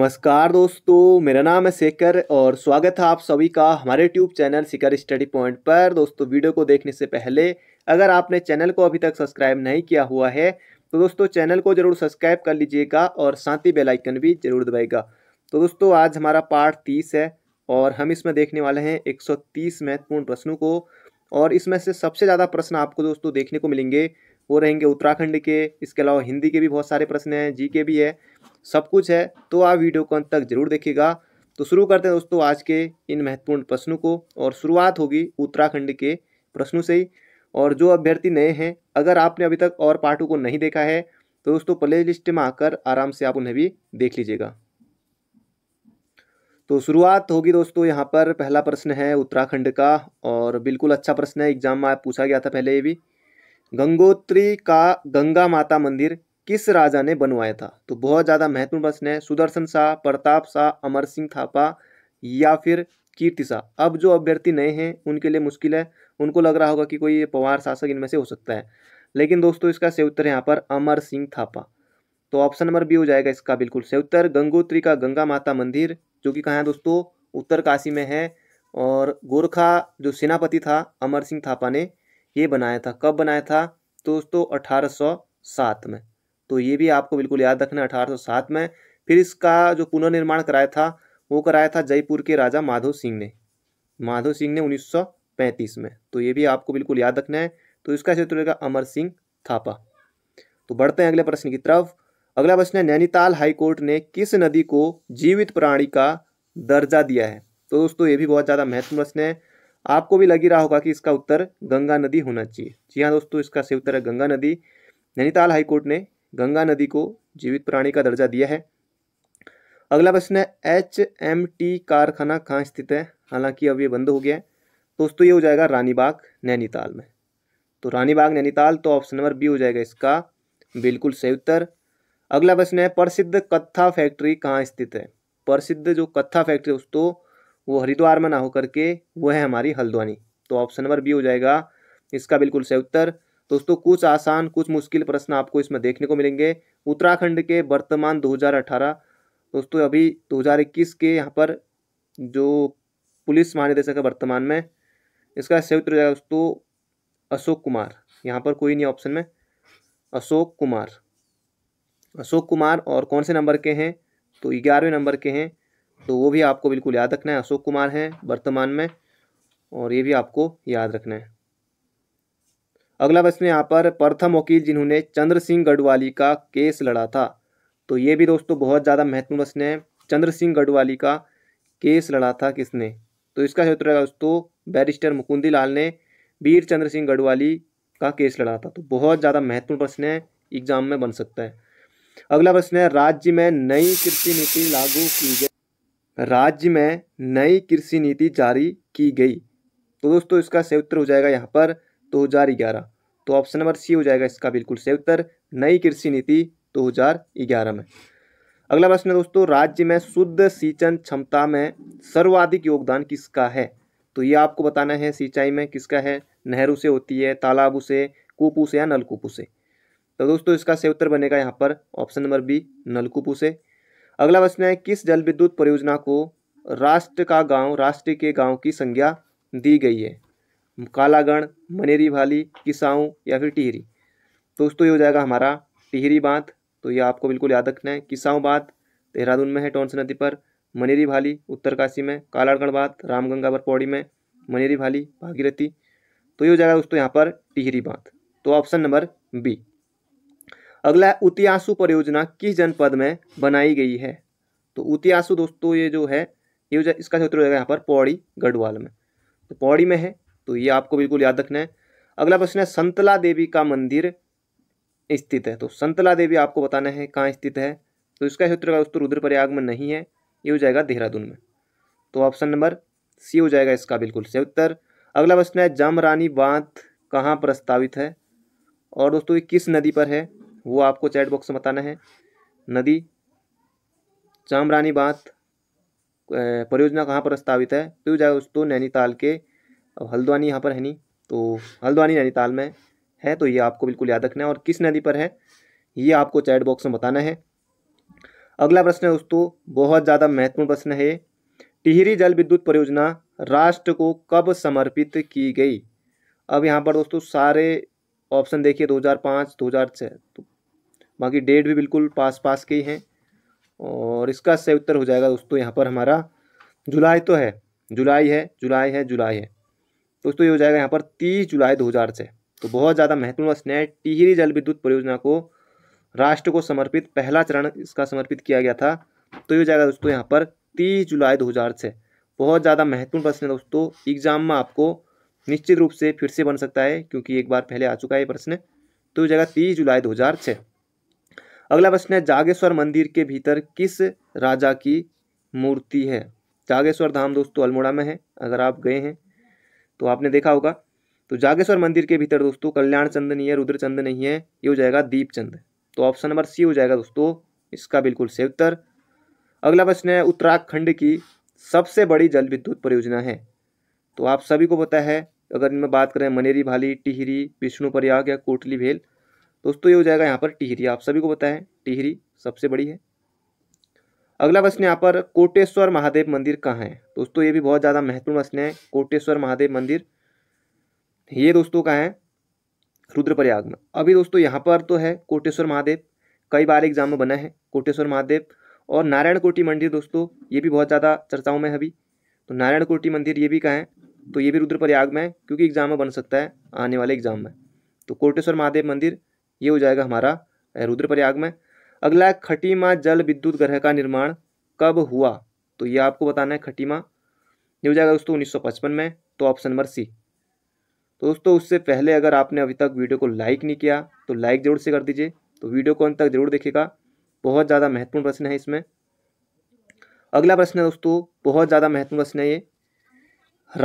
नमस्कार दोस्तों मेरा नाम है शेखर और स्वागत है आप सभी का हमारे YouTube channel Shikhar study point पर दोस्तों वीडियो को देखने से पहले अगर आपने चैनल को अभी तक सब्सक्राइब नहीं किया हुआ है तो दोस्तों चैनल को जरूर सब्सक्राइब कर लीजिएगा और साथ ही बेलाइकन भी जरूर दबाएगा तो दोस्तों आज हमारा पार्ट तीस है और हम इसमें देखने वाले हैं एक महत्वपूर्ण प्रश्नों को और इसमें से सबसे ज़्यादा प्रश्न आपको दोस्तों देखने को मिलेंगे वो रहेंगे उत्तराखंड के इसके अलावा हिंदी के भी बहुत सारे प्रश्न हैं जी के भी है सब कुछ है तो आप वीडियो को अंत तक जरूर देखिएगा तो शुरू करते हैं दोस्तों आज के इन महत्वपूर्ण प्रश्नों को और शुरुआत होगी उत्तराखंड के प्रश्नों से ही और जो अभ्यर्थी नए हैं अगर आपने अभी तक और पाठों को नहीं देखा है तो दोस्तों प्ले लिस्ट में आकर आराम से आप उन्हें भी देख लीजिएगा तो शुरुआत होगी दोस्तों यहाँ पर पहला प्रश्न है उत्तराखंड का और बिल्कुल अच्छा प्रश्न है एग्जाम में पूछा गया था पहले ये भी गंगोत्री का गंगा माता मंदिर किस राजा ने बनवाया था तो बहुत ज़्यादा महत्वपूर्ण प्रश्न है सुदर्शन शाह प्रताप शाह अमर सिंह थापा या फिर कीर्ति शाह अब जो अभ्यर्थी नए हैं उनके लिए मुश्किल है उनको लग रहा होगा कि कोई पवार शासक इनमें से हो सकता है लेकिन दोस्तों इसका सही उत्तर यहाँ पर अमर सिंह थापा तो ऑप्शन नंबर बी हो जाएगा इसका बिल्कुल सही उत्तर गंगोत्री का गंगा माता मंदिर जो कि कहाँ है दोस्तों उत्तर काशी में है और गोरखा जो सेनापति था अमर सिंह थापा ने ये बनाया था कब बनाया था दोस्तों अठारह में तो ये भी आपको बिल्कुल याद रखना सात में फिर इसका जो पुनर्निर्माण कराया था वो कराया था जयपुर के राजा माधव सिंह ने माधव सिंह ने 1935 में तो ये भी आपको बिल्कुल याद रखना है तो इसका क्षेत्र रहेगा अमर सिंह थापा तो बढ़ते हैं अगले प्रश्न की तरफ अगला प्रश्न है नैनीताल हाईकोर्ट ने किस नदी को जीवित प्राणी का दर्जा दिया है तो दोस्तों ये भी बहुत ज़्यादा महत्वपूर्ण प्रश्न है आपको भी लगी रहा होगा कि इसका उत्तर गंगा नदी होना चाहिए जी हाँ दोस्तों इसका सही उत्तर है गंगा नदी नैनीताल हाईकोर्ट ने गंगा नदी को जीवित प्राणी का दर्जा दिया है अगला प्रश्न है एच एम टी कारखाना कहाँ स्थित है हालांकि अब ये बंद हो गया है दोस्तों ये हो जाएगा रानीबाग नैनीताल में तो रानीबाग नैनीताल तो ऑप्शन नंबर बी हो जाएगा इसका बिल्कुल सही उत्तर अगला प्रश्न है प्रसिद्ध कत्था फैक्ट्री कहाँ स्थित है प्रसिद्ध जो कत्था फैक्ट्री दोस्तों वो हरिद्वार में ना होकर के वो है हमारी हल्द्वानी तो ऑप्शन नंबर बी हो जाएगा इसका बिल्कुल सही उत्तर दोस्तों कुछ आसान कुछ मुश्किल प्रश्न आपको इसमें देखने को मिलेंगे उत्तराखंड के वर्तमान 2018 दोस्तों अभी 2021 के यहाँ पर जो पुलिस महानिदेशक है वर्तमान में इसका संयुक्त हो जाएगा दोस्तों अशोक कुमार यहाँ पर कोई नहीं ऑप्शन में अशोक कुमार अशोक कुमार और कौन से नंबर के हैं तो ग्यारहवें नंबर के हैं तो वो भी आपको बिल्कुल याद रखना है अशोक कुमार हैं वर्तमान में और ये भी आपको याद रखना है अगला प्रश्न यहाँ पर प्रथम वकील जिन्होंने चंद्र सिंह गढ़वाली का केस लड़ा था तो ये भी दोस्तों बहुत ज़्यादा महत्वपूर्ण प्रश्न है चंद्र सिंह गढ़वाली का केस लड़ा था किसने तो इसका उत्तर है दोस्तों बैरिस्टर मुकुंदी लाल ने वीर चंद्र सिंह गढ़वाली का केस लड़ा था तो बहुत ज़्यादा महत्वपूर्ण प्रश्न है एग्जाम में बन सकता है अगला प्रश्न है राज्य में नई कृषि नीति लागू की गई राज्य में नई कृषि नीति जारी की गई तो दोस्तों इसका सही उत्तर हो जाएगा यहाँ पर दो हज़ार ग्यारह तो ऑप्शन नंबर सी हो जाएगा इसका बिल्कुल सही उत्तर नई कृषि नीति दो हज़ार ग्यारह में अगला प्रश्न है दोस्तों राज्य में शुद्ध सिंचन क्षमता में सर्वाधिक योगदान किसका है तो ये आपको बताना है सिंचाई में किसका है नहरों से होती है तालाबों से कुपू से या नलकूपू से तो दोस्तों इसका सही उत्तर बनेगा यहाँ पर ऑप्शन नंबर बी नलकूपू से अगला प्रश्न है किस जल विद्युत परियोजना को राष्ट्र का गांव राष्ट्र के गांव की संज्ञा दी गई है कालागण मनेरी भाली किसाऊँ या फिर टिहरी तो दोस्तों ये हो जाएगा हमारा टिहरी बांध तो ये आपको बिल्कुल याद रखना है किसाऊँ बांध देहरादून में है टोंस नदी पर मनेरी भाली उत्तरकाशी में कालागढ़ बांध रामगंगावर पौड़ी में मनेरी भाली भागीरथी तो ये हो जाएगा दोस्तों यहाँ पर टिहरी बांध तो ऑप्शन नंबर बी अगला है उतियासु परियोजना किस जनपद में बनाई गई है तो उतियासु दोस्तों ये जो है ये इसका क्षेत्र हो जाएगा यहाँ पर पौड़ी गढ़वाल में तो पौड़ी में है तो ये आपको बिल्कुल याद रखना है अगला प्रश्न है संतला देवी का मंदिर स्थित है तो संतला देवी आपको बताना है कहाँ स्थित है तो इसका उत्तर का उत्तर रुद्रप्रयाग में नहीं है ये हो जाएगा देहरादून में तो ऑप्शन नंबर सी हो जाएगा इसका बिल्कुल सही उत्तर अगला प्रश्न है जामरानी बांध कहाँ प्रस्तावित है और दोस्तों ये किस नदी पर है वो आपको चैट बॉक्स में बताना है नदी जामरानी बांध परियोजना कहाँ पर प्रस्तावित है तो जाएगा दोस्तों नैनीताल के अब हल्द्वानी यहाँ पर है नहीं तो हल्द्वानी नैनीताल में है तो ये आपको बिल्कुल याद रखना है और किस नदी पर है ये आपको चैट बॉक्स में बताना है अगला प्रश्न है दोस्तों बहुत ज़्यादा महत्वपूर्ण प्रश्न है टिहरी जल विद्युत परियोजना राष्ट्र को कब समर्पित की गई अब यहाँ पर दोस्तों सारे ऑप्शन देखिए 2005 2006 तो बाकी डेट भी बिल्कुल पास पास के ही हैं और इसका सही उत्तर हो जाएगा दोस्तों यहाँ पर हमारा जुलाई तो है जुलाई है जुलाई है जुलाई है दोस्तों ये हो जाएगा यहाँ पर तीस जुलाई दो हज़ार से तो बहुत ज़्यादा महत्वपूर्ण प्रश्न है टिहरी जल विद्युत परियोजना को राष्ट्र को समर्पित पहला चरण इसका समर्पित किया गया था तो ये हो जाएगा दोस्तों यहाँ पर तीस जुलाई दो हज़ार से बहुत ज़्यादा महत्वपूर्ण प्रश्न है दोस्तों एग्जाम में आपको निश्चित रूप से फिर से बन सकता है क्योंकि एक बार पहले आ चुका है ये प्रश्न तो ये जाएगा तीस जुलाई दो हज़ार छः अगला प्रश्न है जागेश्वर मंदिर के भीतर किस राजा की मूर्ति है जागेश्वर धाम दोस्तों अल्मोड़ा में है अगर आप गए हैं तो आपने देखा होगा तो जागेश्वर मंदिर के भीतर दोस्तों कल्याण चंद नहीं है रुद्र चंद नहीं है ये हो जाएगा दीप चंद तो ऑप्शन नंबर सी हो जाएगा दोस्तों इसका बिल्कुल सही उत्तर अगला प्रश्न है उत्तराखंड की सबसे बड़ी जल विद्युत परियोजना है तो आप सभी को पता है अगर इनमें बात करें मनेरी भाली टिहरी विष्णु प्रयाग या कोटली भेल दोस्तों ये हो जाएगा यहाँ पर टिहरी आप सभी को पता है टिहरी सबसे बड़ी है अगला प्रश्न यहाँ पर कोटेश्वर महादेव मंदिर कहाँ है दोस्तों ये भी बहुत ज़्यादा महत्वपूर्ण प्रश्न है कोटेश्वर महादेव मंदिर ये दोस्तों कहाँ है रुद्रप्रयाग में अभी दोस्तों यहाँ पर तो है कोटेश्वर महादेव कई बार एग्जाम में बना है कोटेश्वर महादेव और नारायण कोटी मंदिर दोस्तों ये भी बहुत ज़्यादा चर्चाओं में है अभी तो नारायण कोटी मंदिर ये भी कहाँ है तो ये भी रुद्रप्रयाग में है क्योंकि एग्जाम में बन सकता है आने वाले एग्जाम में तो कोटेश्वर महादेव मंदिर ये हो जाएगा हमारा रुद्रप्रयाग में अगला खटीमा जल विद्युत ग्रह का निर्माण कब हुआ तो ये आपको बताना है खटीमा ये हो जाएगा दोस्तों 1955 में तो ऑप्शन नंबर सी तो दोस्तों उससे पहले अगर आपने अभी तक वीडियो को लाइक नहीं किया तो लाइक ज़रूर से कर दीजिए तो वीडियो को अंत तक जरूर देखेगा बहुत ज़्यादा महत्वपूर्ण प्रश्न है इसमें अगला प्रश्न है दोस्तों बहुत ज़्यादा महत्वपूर्ण प्रश्न है ये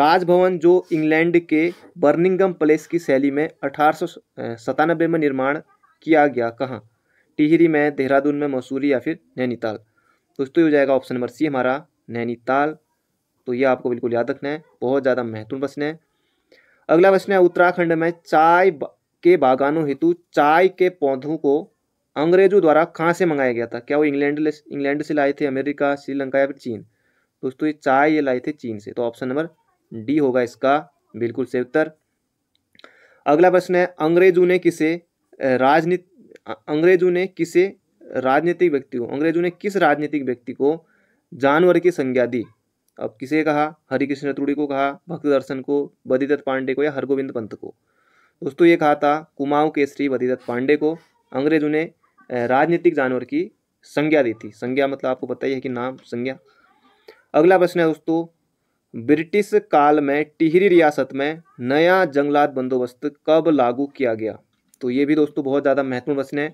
राजभवन जो इंग्लैंड के बर्निंगम प्लेस की शैली में अठारह में निर्माण किया गया कहाँ टिहरी में देहरादून में मसूरी या फिर नैनीताल दोस्तों ये तो हो जाएगा ऑप्शन नंबर सी हमारा नैनीताल तो ये आपको बिल्कुल याद रखना है बहुत ज़्यादा महत्वपूर्ण प्रश्न है अगला प्रश्न है उत्तराखंड में चाय के बागानों हेतु चाय के पौधों को अंग्रेजों द्वारा कहाँ से मंगाया गया था क्या वो इंग्लैंड इंग्लैंड से लाए थे अमेरिका श्रीलंका या फिर चीन दोस्तों तो ये चाय ये लाए थे चीन से तो ऑप्शन नंबर डी होगा इसका बिल्कुल से उत्तर अगला प्रश्न है अंग्रेजों ने किसे राजनीति अंग्रेजों ने किसे राजनीतिक व्यक्ति को अंग्रेजों ने किस राजनीतिक व्यक्ति को जानवर की संज्ञा दी अब किसे कहा हरिकृष्ण तुड़ी को कहा भक्त दर्शन को बदिदत्त पांडे को या हरगोविंद पंत को दोस्तों ये कहा था कुमाऊं केसरी बदिदत्त पांडे को अंग्रेजों ने राजनीतिक जानवर की संज्ञा दी थी संज्ञा मतलब आपको पता ही है कि नाम संज्ञा अगला प्रश्न है दोस्तों ब्रिटिश काल में टिहरी रियासत में नया जंगलात बंदोबस्त कब लागू किया गया तो ये भी दोस्तों बहुत ज़्यादा महत्वपूर्ण प्रश्न है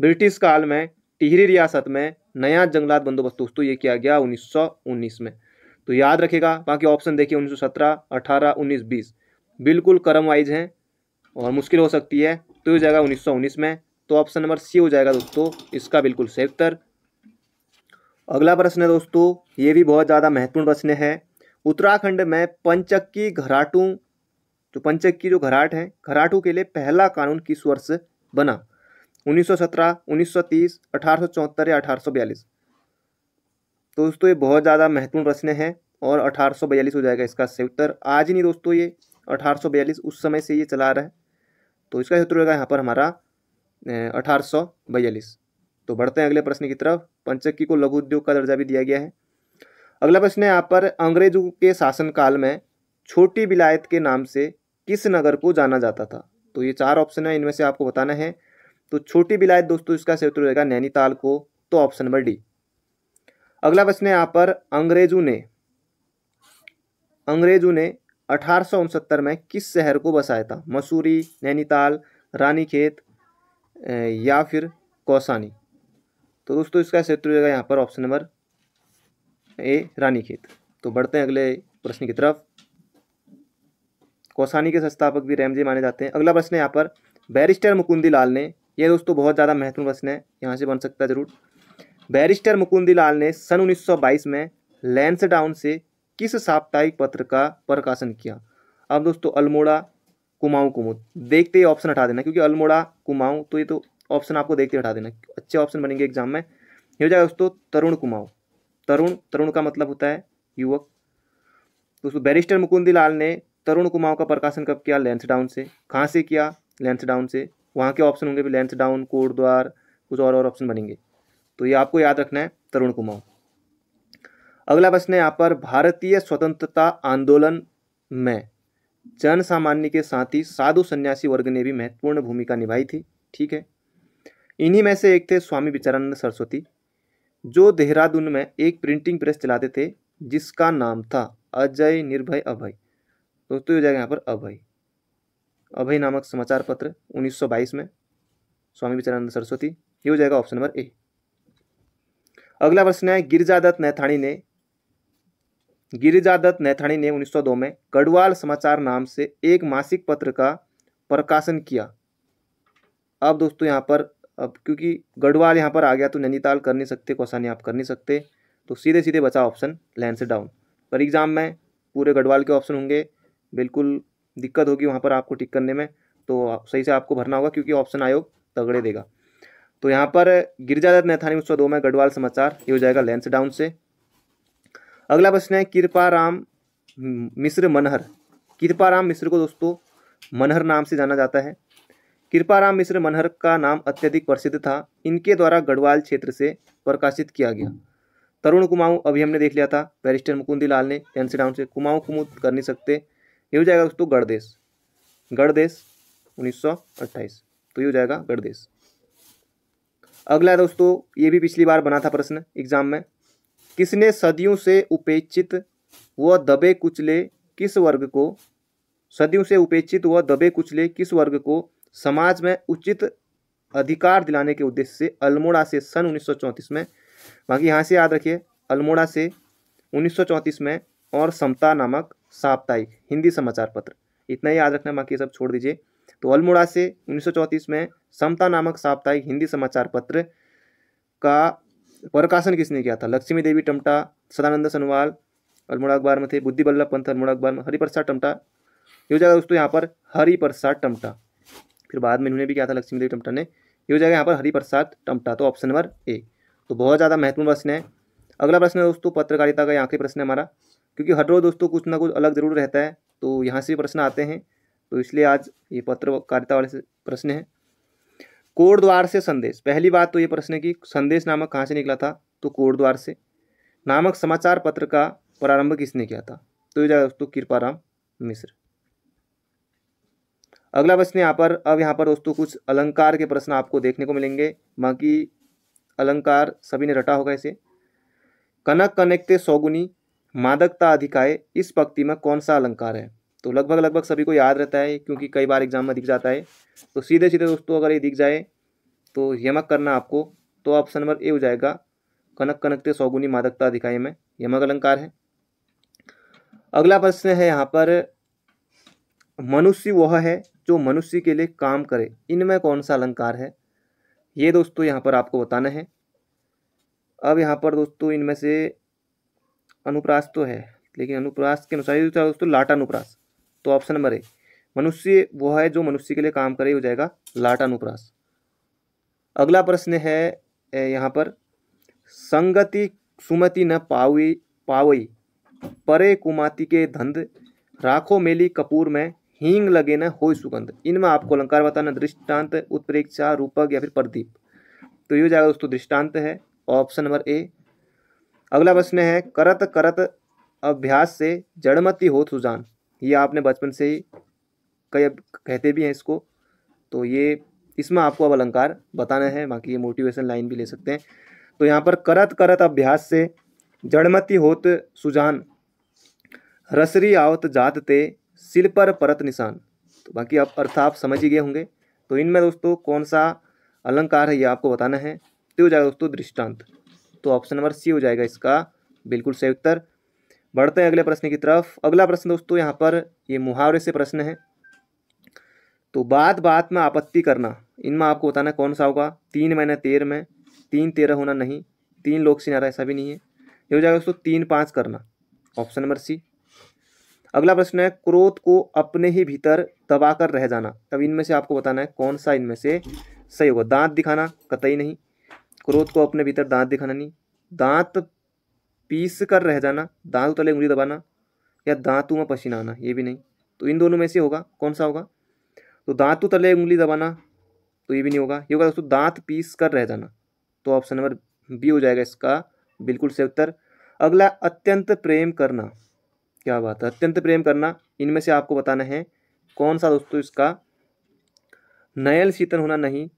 ब्रिटिश काल में टिहरी रियासत में नया जंगलात बंदोबस्त दोस्तों ये किया गया 1919 में तो याद रखेगा बाकी ऑप्शन देखिए 1917, 18, 19, 20 बिल्कुल क्रम वाइज हैं और मुश्किल हो सकती है तो ये हो जाएगा 1919 में तो ऑप्शन नंबर सी हो जाएगा दोस्तों इसका बिल्कुल सही उत्तर अगला प्रश्न है दोस्तों ये भी बहुत ज़्यादा महत्वपूर्ण प्रश्न है उत्तराखंड में पंचक्की घराटू तो पंचक की जो घराट हैं घराटों के लिए पहला कानून किस वर्ष बना 1917, 1930, 1874 या 1842 तो दोस्तों ये बहुत ज़्यादा महत्वपूर्ण प्रश्न है और 1842 हो जाएगा इसका सही उत्तर आज नहीं दोस्तों ये 1842 उस समय से ये चला रहा है तो इसका उत्तर होगा यहाँ पर हमारा अठारह तो बढ़ते हैं अगले प्रश्न की तरफ पंचक्की को लघु उद्योग का दर्जा भी दिया गया है अगला प्रश्न है यहाँ पर अंग्रेजों के शासनकाल में छोटी बिलायत के नाम से किस नगर को जाना जाता था तो ये चार ऑप्शन है इनमें से आपको बताना है तो छोटी बिलायत दोस्तों इसका सही उत्तर रहेगा नैनीताल को तो ऑप्शन नंबर डी अगला प्रश्न है यहाँ पर अंग्रेजों ने अंग्रेजों ने अठारह में किस शहर को बसाया था मसूरी नैनीताल रानीखेत या फिर कौसानी तो दोस्तों इसका सही उत्तर रहेगा यहाँ पर ऑप्शन नंबर ए रानीखेत तो बढ़ते हैं अगले प्रश्न की तरफ कौसानी के संस्थापक भी रैमजे माने जाते हैं अगला प्रश्न है यहाँ पर बैरिस्टर मुकुंदी लाल ने यह दोस्तों बहुत ज़्यादा महत्वपूर्ण प्रश्न है यहाँ से बन सकता है जरूर बैरिस्टर मुकुंदी लाल ने सन 1922 में लैंसडाउन से किस साप्ताहिक पत्र का प्रकाशन किया अब दोस्तों अल्मोड़ा कुमाऊं कुमुद देखते ही ऑप्शन हटा देना क्योंकि अल्मोड़ा कुमाऊं तो ये तो ऑप्शन आपको देखते हटा देना अच्छे ऑप्शन बनेंगे एग्जाम में ये हो जाएगा दोस्तों तरुण कुमाऊं तरुण तरुण का मतलब होता है युवक दोस्तों बैरिस्टर मुकुंदी लाल ने तरुण कुमाओं का प्रकाशन कब किया लेंसडाउन से कहाँ से किया लेंसडाउन से वहाँ के ऑप्शन होंगे भी लेंसडाउन कोटद्वार कुछ और और ऑप्शन बनेंगे तो ये आपको याद रखना है तरुण कुमाऊ अगला प्रश्न है यहाँ पर भारतीय स्वतंत्रता आंदोलन में जन सामान्य के साथ ही साधु संन्यासी वर्ग ने भी महत्वपूर्ण भूमिका निभाई थी ठीक है इन्हीं में से एक थे स्वामी विचारानंद सरस्वती जो देहरादून में एक प्रिंटिंग प्रेस चलाते थे जिसका नाम था अजय निर्भय अभय दोस्तों हो जाएगा यहाँ पर अभय अभय नामक समाचार पत्र 1922 में स्वामी विचारानंद सरस्वती ये हो जाएगा ऑप्शन नंबर ए अगला प्रश्न है गिरिजादत्त नैथाणी ने गिरिजादत्त नैथाणी ने 1902 में गढ़वाल समाचार नाम से एक मासिक पत्र का प्रकाशन किया अब दोस्तों यहाँ पर अब क्योंकि गढ़वाल यहाँ पर आ गया तो नैनीताल कर नहीं सकते कौसानी आप कर नहीं सकते तो सीधे सीधे बचा ऑप्शन लैंड से डाउन पर एग्जाम में पूरे गढ़वाल के ऑप्शन होंगे बिल्कुल दिक्कत होगी वहाँ पर आपको टिक करने में तो सही से आपको भरना होगा क्योंकि ऑप्शन आयोग तगड़े देगा तो यहाँ पर गिरजादत्त नैथानी उत्सव दो में गढ़वाल समाचार ये हो जाएगा लेंस डाउन से अगला प्रश्न है कृपा राम मिश्र मनहर कृपा राम मिश्र को दोस्तों मनहर नाम से जाना जाता है कृपा राम मिश्र मनहर का नाम अत्यधिक प्रसिद्ध था इनके द्वारा गढ़वाल क्षेत्र से प्रकाशित किया गया तरुण कुमाऊँ अभी हमने देख लिया था बैरिस्टर मुकुंदी लाल ने टेंसी डाउन से कुमाऊँ कुमुद कर नहीं सकते ये हो जाएगा दोस्तों गढ़देश गढ़देश उन्नीस तो ये हो जाएगा गढ़देश अगला दोस्तों ये भी पिछली बार बना था प्रश्न एग्जाम में किसने सदियों से उपेक्षित व दबे कुचले किस वर्ग को सदियों से उपेक्षित व दबे कुचले किस वर्ग को समाज में उचित अधिकार दिलाने के उद्देश्य से अल्मोड़ा से सन 1934 में बाकी यहाँ से याद रखिए अल्मोड़ा से 1934 में और समता नामक साप्ताहिक हिंदी समाचार पत्र इतना ही याद रखना बाकी सब छोड़ दीजिए तो अल्मोड़ा से उन्नीस में समता नामक साप्ताहिक हिंदी समाचार पत्र का प्रकाशन किसने किया था लक्ष्मी देवी टमटा सदानंद सनवाल अल्मोड़ा अखबार में थे बुद्धि बल्लभ पंथ अल्मोड़ा अखबार में हरिप्रसाद टमटा ये हो जाएगा दोस्तों यहाँ पर हरिप्रसाद टमटा फिर बाद में इन्होंने भी किया था लक्ष्मी देवी टमटा ने ये हो जाएगा यहाँ पर हरिप्रसाद टमटा तो ऑप्शन नंबर ए तो बहुत ज़्यादा महत्वपूर्ण प्रश्न है अगला प्रश्न है दोस्तों पत्रकारिता का यहाँ के प्रश्न है हमारा क्योंकि हर रोज़ दोस्तों कुछ ना कुछ अलग ज़रूर रहता है तो यहाँ से प्रश्न आते हैं तो इसलिए आज ये पत्रकारिता वाले प्रश्न है कोटद्वार से संदेश पहली बात तो ये प्रश्न है कि संदेश नामक कहाँ से निकला था तो कोटद्वार से नामक समाचार पत्र का प्रारंभ किसने किया था तो ये दोस्तों कृपाराम मिश्र अगला प्रश्न यहाँ पर अब यहाँ पर दोस्तों कुछ अलंकार के प्रश्न आपको देखने को मिलेंगे बाकी अलंकार सभी ने रटा होगा इसे कनक कनेकते सौगुनी मादकता अधिकाय इस पक्ति में कौन सा अलंकार है तो लगभग लगभग सभी को याद रहता है क्योंकि कई बार एग्जाम में दिख जाता है तो सीधे सीधे दोस्तों अगर ये दिख जाए तो यमक करना आपको तो ऑप्शन नंबर ए हो जाएगा कनक कनकते सौगुनी मादकता अधिकाय में यमक अलंकार है अगला प्रश्न है यहाँ पर मनुष्य वह है जो मनुष्य के लिए काम करे इनमें कौन सा अलंकार है ये दोस्तों यहाँ पर आपको बताना है अब यहाँ पर दोस्तों इनमें से अनुप्रास तो है लेकिन अनुप्रास के अनुसार होता तो दोस्तों लाट अनुप्रास तो ऑप्शन नंबर ए मनुष्य वो है जो मनुष्य के लिए काम करे हो जाएगा लाट अनुप्रास अगला प्रश्न है यहाँ पर संगति सुमति न पावी पावई परे कुमाती के धंध राखो मेली कपूर में हींग लगे न हो सुगंध इनमें आपको अलंकार बताना दृष्टांत उत्प्रेक्षा रूपक या फिर प्रदीप तो ये हो जाएगा दोस्तों दृष्टांत है ऑप्शन नंबर ए अगला प्रश्न है करत करत अभ्यास से जड़मती हो सुजान ये आपने बचपन से ही कई कहते भी हैं इसको तो ये इसमें आपको अब अलंकार बताना है बाकी ये मोटिवेशन लाइन भी ले सकते हैं तो यहाँ पर करत करत अभ्यास से जड़मती होत सुजान रसरी आवत जात ते सिल पर परत निशान तो बाकी आप अर्थ आप समझ ही गए होंगे तो इनमें दोस्तों कौन सा अलंकार है ये आपको बताना है तो जाएगा दोस्तों दृष्टांत तो ऑप्शन नंबर सी हो जाएगा इसका बिल्कुल सही उत्तर बढ़ते हैं अगले प्रश्न की तरफ अगला प्रश्न दोस्तों यहाँ पर ये मुहावरे से प्रश्न है तो बात बात में आपत्ति करना इनमें आपको बताना कौन सा होगा तीन महीने तेरह में तीन तेरह होना नहीं तीन लोग सिनारा ऐसा भी नहीं है ये हो जाएगा दोस्तों तीन पाँच करना ऑप्शन नंबर सी अगला प्रश्न है क्रोध को अपने ही भीतर दबाकर रह जाना तब इनमें से आपको बताना है कौन सा इनमें से सही होगा दांत दिखाना कतई नहीं क्रोध को अपने भीतर दांत दिखाना नहीं दांत पीस कर रह जाना दांत तले उंगली दबाना या दांतों में पसीना आना ये भी नहीं तो इन दोनों में से होगा कौन सा होगा तो दांतों तले उंगली दबाना तो ये भी नहीं होगा ये होगा दोस्तों दांत पीस कर रह जाना तो ऑप्शन नंबर बी हो जाएगा इसका बिल्कुल से उत्तर अगला अत्यंत प्रेम करना क्या बात है अत्यंत प्रेम करना इनमें से आपको बताना है कौन सा दोस्तों इसका नयल शीतल होना नहीं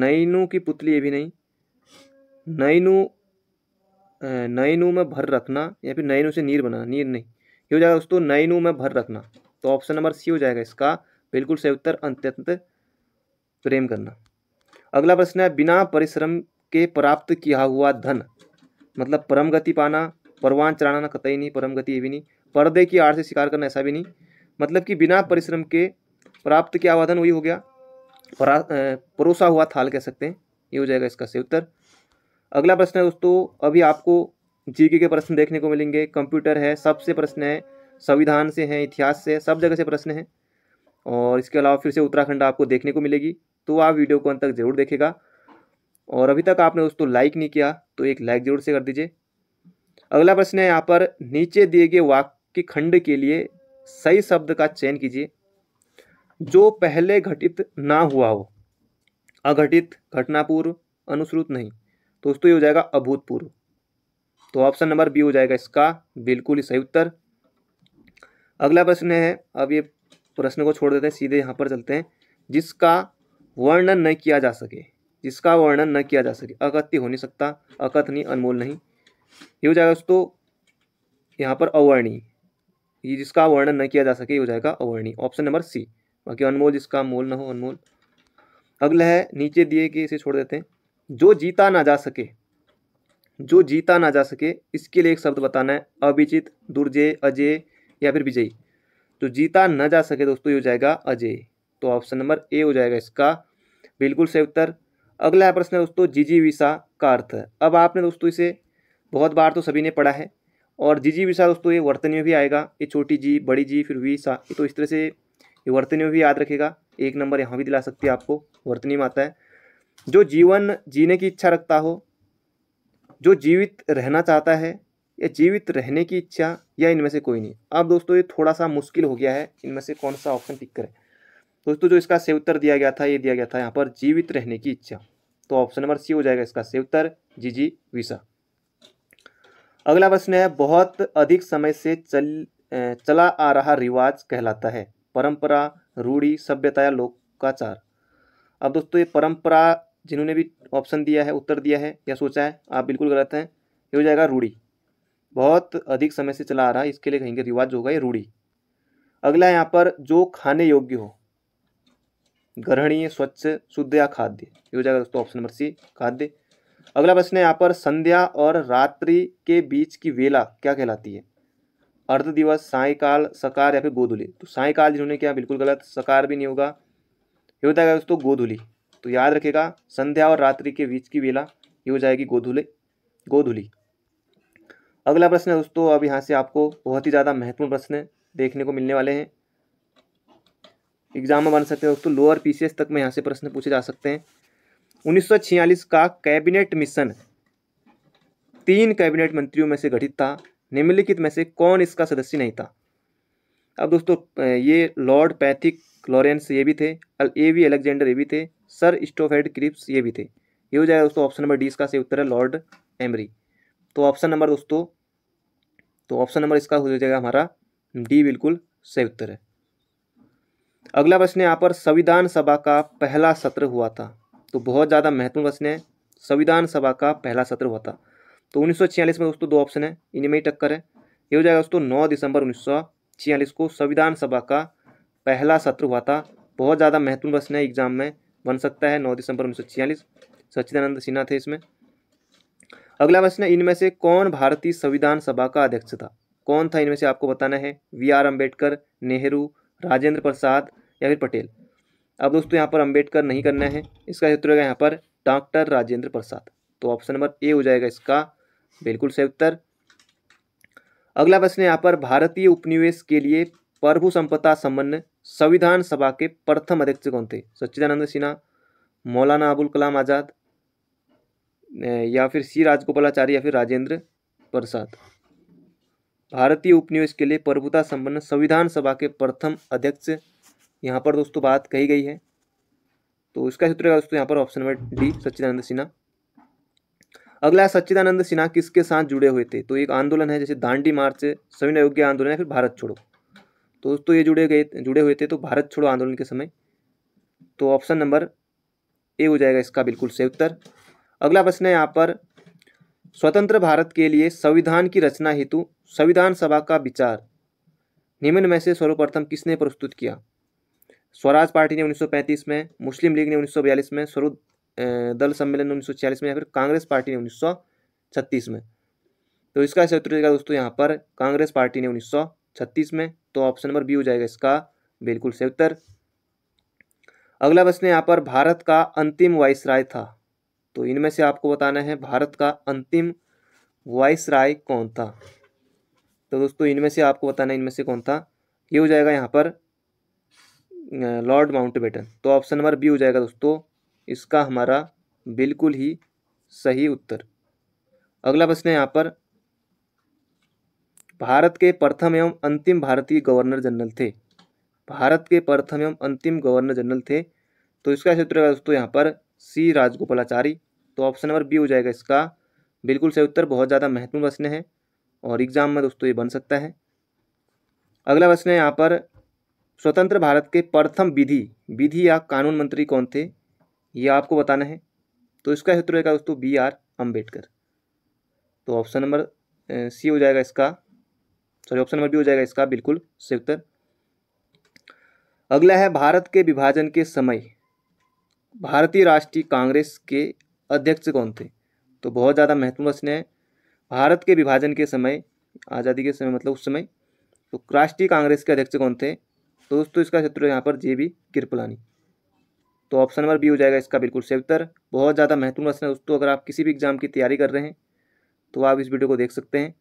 नैनू की पुतली ये भी नहीं नैनू नैनू में भर रखना या फिर नैनू से नीर बनाना नीर नहीं ये हो जाएगा दोस्तों नैनू में भर रखना तो ऑप्शन नंबर सी हो जाएगा इसका बिल्कुल सही उत्तर अंत्यंत प्रेम करना अगला प्रश्न है बिना परिश्रम के प्राप्त किया हुआ धन मतलब परम गति पाना परवान चढ़ाना कतई नहीं परम गति ये भी नहीं पर्दे की आड़ से शिकार करना ऐसा भी नहीं मतलब कि बिना परिश्रम के प्राप्त किया हुआ धन वही हो गया परोसा हुआ थाल कह सकते हैं ये हो जाएगा इसका सही उत्तर अगला प्रश्न है दोस्तों अभी आपको जीके के प्रश्न देखने को मिलेंगे कंप्यूटर है सबसे प्रश्न है संविधान से है इतिहास से सब जगह से प्रश्न है और इसके अलावा फिर से उत्तराखंड आपको देखने को मिलेगी तो आप वीडियो को अंत तक जरूर देखेगा और अभी तक आपने दोस्तों लाइक नहीं किया तो एक लाइक जरूर से कर दीजिए अगला प्रश्न है यहाँ पर नीचे दिए गए वाक्य खंड के लिए सही शब्द का चयन कीजिए जो पहले घटित ना हुआ हो अघटित घटनापूर्व अनुश्रुत नहीं तो दोस्तों ये हो जाएगा अभूतपूर्व तो ऑप्शन नंबर बी हो जाएगा इसका बिल्कुल ही सही उत्तर अगला प्रश्न है अब ये प्रश्न को छोड़ देते हैं सीधे यहाँ पर चलते हैं जिसका वर्णन न किया जा सके जिसका वर्णन न किया जा सके अकथ्य हो नहीं सकता अकथ नहीं अनमोल नहीं ये हो जाएगा दोस्तों यहाँ पर अवर्णी ये जिसका वर्णन न किया जा सके ये हो जाएगा अवर्णी ऑप्शन नंबर सी बाकी अनमोल जिसका मोल न हो अनमोल अगला है नीचे दिए कि इसे छोड़ देते हैं जो जीता ना जा सके जो जीता ना जा सके इसके लिए एक शब्द बताना है अभिजीत दुर्जय अजय या फिर विजयी तो जीता ना जा सके दोस्तों ये हो जाएगा अजय तो ऑप्शन नंबर ए हो जाएगा इसका बिल्कुल सही उत्तर अगला प्रश्न है दोस्तों जिजीविषा का अर्थ है अब आपने दोस्तों इसे बहुत बार तो सभी ने पढ़ा है और जिजीविषा दोस्तों ये वर्तनीय भी आएगा ये छोटी जी बड़ी जी फिर विषा तो इस तरह से ये वर्तनीय भी याद रखेगा एक नंबर यहाँ भी दिला सकती है आपको वर्तनी में आता है जो जीवन जीने की इच्छा रखता हो जो जीवित रहना चाहता है या जीवित रहने की इच्छा या इनमें से कोई नहीं अब दोस्तों ये थोड़ा सा मुश्किल हो गया है इनमें से कौन सा ऑप्शन पिक करें दोस्तों जो इसका से उत्तर दिया गया था ये दिया गया था यहाँ पर जीवित रहने की इच्छा तो ऑप्शन नंबर सी हो जाएगा इसका से उत्तर जी जी विशा अगला प्रश्न है बहुत अधिक समय से चल चला आ रहा रिवाज कहलाता है परंपरा रूढ़ी सभ्यता या लोकाचार अब दोस्तों ये परंपरा जिन्होंने भी ऑप्शन दिया है उत्तर दिया है या सोचा है आप बिल्कुल गलत हैं ये हो जाएगा रूढ़ी बहुत अधिक समय से चला आ रहा है इसके लिए कहेंगे रिवाज होगा ये रूढ़ी अगला यहाँ पर जो खाने योग्य हो ग्रहणीय स्वच्छ शुद्ध या खाद्य ये हो जाएगा दोस्तों ऑप्शन नंबर सी खाद्य अगला प्रश्न है यहाँ पर संध्या और रात्रि के बीच की वेला क्या कहलाती है अर्ध दिवस सायकाल सकार या फिर गोधुली तो सायकाल जिन्होंने क्या बिल्कुल गलत सकार भी नहीं होगा ये होता है दोस्तों गोधुली तो याद रखेगा संध्या और रात्रि के बीच की वेला ये हो जाएगी गोधुले गोधुली अगला प्रश्न है दोस्तों अब यहाँ से आपको बहुत ही ज़्यादा महत्वपूर्ण प्रश्न देखने को मिलने वाले हैं एग्जाम में बन सकते हैं दोस्तों लोअर पी तक में यहाँ से प्रश्न पूछे जा सकते हैं 1946 का कैबिनेट मिशन तीन कैबिनेट मंत्रियों में से गठित था निम्नलिखित में से कौन इसका सदस्य नहीं था अब दोस्तों ये लॉर्ड पैथिक लॉरेंस ये भी थे ए वी अलेक्जेंडर ये भी थे सर स्टोफेड क्रिप्स ये भी थे ये हो जाएगा दोस्तों ऑप्शन नंबर डी इसका सही उत्तर है लॉर्ड एमरी तो ऑप्शन नंबर दोस्तों तो ऑप्शन नंबर इसका हो जाएगा हमारा डी बिल्कुल सही उत्तर है अगला प्रश्न यहाँ पर संविधान सभा का पहला सत्र हुआ था तो बहुत ज़्यादा महत्वपूर्ण प्रश्न है संविधान सभा का पहला सत्र हुआ था तो उन्नीस में दोस्तों दो ऑप्शन है इनमें ही टक्कर है ये हो जाएगा दोस्तों 9 दिसंबर उन्नीस को संविधान सभा का पहला सत्र हुआ था बहुत ज़्यादा महत्वपूर्ण प्रश्न है एग्जाम में बन सकता है नौ दिसंबर उन्नीस सौ छियालीस सच्चिदानंद सिन्हा थे इसमें अगला प्रश्न है इनमें से कौन भारतीय संविधान सभा का अध्यक्ष था कौन था इनमें से आपको बताना है वी आर अम्बेडकर नेहरू राजेंद्र प्रसाद या फिर पटेल अब दोस्तों यहाँ पर अम्बेडकर नहीं करना है इसका उत्तर होगा यहाँ पर डॉक्टर राजेंद्र प्रसाद तो ऑप्शन नंबर ए हो जाएगा इसका बिल्कुल सही उत्तर अगला प्रश्न यहाँ पर भारतीय उपनिवेश के लिए प्रभु संपदा संबंध संविधान सभा के प्रथम अध्यक्ष कौन थे सच्चिदानंद सिन्हा मौलाना अबुल कलाम आज़ाद या फिर सी राजगोपालाचार्य या फिर राजेंद्र प्रसाद भारतीय उपनिवेश के लिए प्रभुता संपन्न संविधान सभा के प्रथम अध्यक्ष यहाँ पर दोस्तों बात कही गई है तो इसका सूत्र दोस्तों यहाँ पर option number D Sachchidanand Sinha अगला सच्चिदानंद सिन्हा किसके साथ जुड़े हुए थे तो एक आंदोलन है जैसे दांडी मार्च सविनय योग्य आंदोलन है फिर भारत छोड़ो तो दोस्तों ये जुड़े गए जुड़े हुए थे तो भारत छोड़ो आंदोलन के समय तो ऑप्शन नंबर ए हो जाएगा इसका बिल्कुल सही उत्तर अगला प्रश्न है यहाँ पर स्वतंत्र भारत के लिए संविधान की रचना हेतु संविधान सभा का विचार निम्न में से सर्वप्रथम किसने प्रस्तुत किया स्वराज पार्टी ने 1935 में मुस्लिम लीग ने 1942 में स्वरूप दल सम्मेलन ने उन्नीस में या फिर कांग्रेस पार्टी ने 1936 में तो इसका सही उत्तर दोस्तों यहाँ पर कांग्रेस पार्टी ने 1936 में तो ऑप्शन नंबर बी हो जाएगा इसका बिल्कुल सही उत्तर अगला प्रश्न यहाँ पर भारत का अंतिम वाइस राय था तो इनमें से आपको बताना है भारत का अंतिम वाइस राय कौन था तो दोस्तों इनमें से आपको बताना है इनमें से कौन था ये हो जाएगा यहाँ पर लॉर्ड माउंटबेटन तो ऑप्शन नंबर बी हो जाएगा दोस्तों इसका हमारा बिल्कुल ही सही उत्तर अगला प्रश्न है यहाँ पर भारत के प्रथम एवं अंतिम भारतीय गवर्नर जनरल थे भारत के प्रथम एवं अंतिम गवर्नर जनरल थे तो इसका सही उत्तर दोस्तों यहाँ पर सी राजगोपालाचारी तो ऑप्शन नंबर बी हो जाएगा इसका बिल्कुल सही उत्तर बहुत ज़्यादा महत्वपूर्ण प्रश्न है और एग्जाम में दोस्तों ये बन सकता है अगला प्रश्न है यहाँ पर स्वतंत्र भारत के प्रथम विधि विधि या कानून मंत्री कौन थे ये आपको बताना है तो इसका सही उत्तर रहेगा दोस्तों बी आर अम्बेडकर तो ऑप्शन नंबर सी हो जाएगा इसका सॉरी ऑप्शन नंबर बी हो जाएगा इसका बिल्कुल सही उत्तर अगला है भारत के विभाजन के समय भारतीय राष्ट्रीय कांग्रेस के अध्यक्ष कौन थे तो बहुत ज़्यादा महत्वपूर्ण प्रश्न है भारत के विभाजन के समय आज़ादी के समय मतलब उस समय तो राष्ट्रीय कांग्रेस के अध्यक्ष कौन थे तो दोस्तों इसका क्षेत्र यहाँ पर जे बी कृपलानी तो ऑप्शन नंबर बी हो जाएगा इसका बिल्कुल सही उत्तर बहुत ज़्यादा महत्वपूर्ण प्रश्न है दोस्तों अगर आप किसी भी एग्ज़ाम की तैयारी कर रहे हैं तो आप इस वीडियो को देख सकते हैं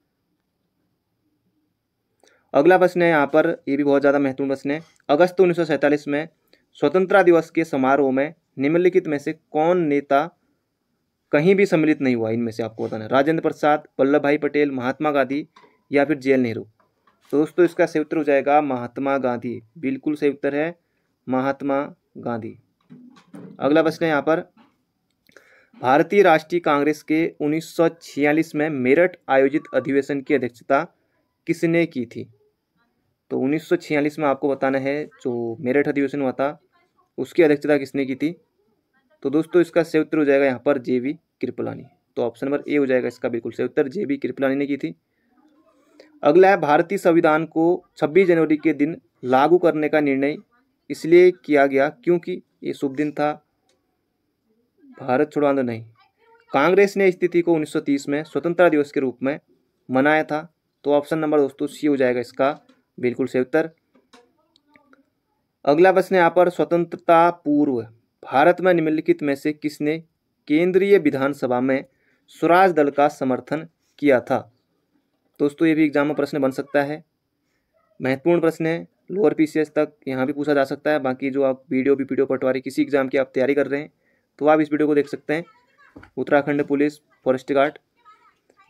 अगला प्रश्न है यहाँ पर ये भी बहुत ज़्यादा महत्वपूर्ण प्रश्न है अगस्त उन्नीस में स्वतंत्रता दिवस के समारोह में निम्नलिखित में से कौन नेता कहीं भी सम्मिलित नहीं हुआ इनमें से आपको बताना है राजेंद्र प्रसाद वल्लभ भाई पटेल महात्मा गांधी या फिर जे नेहरू तो दोस्तों इसका सही उत्तर हो जाएगा महात्मा गांधी बिल्कुल सही उत्तर है महात्मा गांधी अगला प्रश्न है यहाँ पर भारतीय राष्ट्रीय कांग्रेस के 1946 में मेरठ आयोजित अधिवेशन की अध्यक्षता किसने की थी तो 1946 में आपको बताना है जो मेरठ अधिवेशन हुआ था उसकी अध्यक्षता किसने की थी तो दोस्तों इसका सही उत्तर हो जाएगा यहाँ पर जे वी कृपलानी तो ऑप्शन नंबर ए हो जाएगा इसका बिल्कुल सही उत्तर जे वी कृपलानी ने की थी अगला है भारतीय संविधान को 26 जनवरी के दिन लागू करने का निर्णय इसलिए किया गया क्योंकि ये शुभ दिन था भारत छोड़ो आंदोलन नहीं कांग्रेस ने स्थिति को 1930 में स्वतंत्रता दिवस के रूप में मनाया था तो ऑप्शन नंबर दोस्तों सी हो जाएगा इसका बिल्कुल सही उत्तर अगला प्रश्न यहाँ पर स्वतंत्रता पूर्व भारत में निम्नलिखित में से किसने केंद्रीय विधानसभा में स्वराज दल का समर्थन किया था दोस्तों ये भी एग्जाम में प्रश्न बन सकता है महत्वपूर्ण प्रश्न है लोअर पीसीएस तक यहाँ भी पूछा जा सकता है बाकी जो आप वीडियो बी पीडियो पटवारी किसी एग्जाम की आप तैयारी कर रहे हैं तो आप इस वीडियो को देख सकते हैं उत्तराखंड पुलिस फॉरेस्ट गार्ड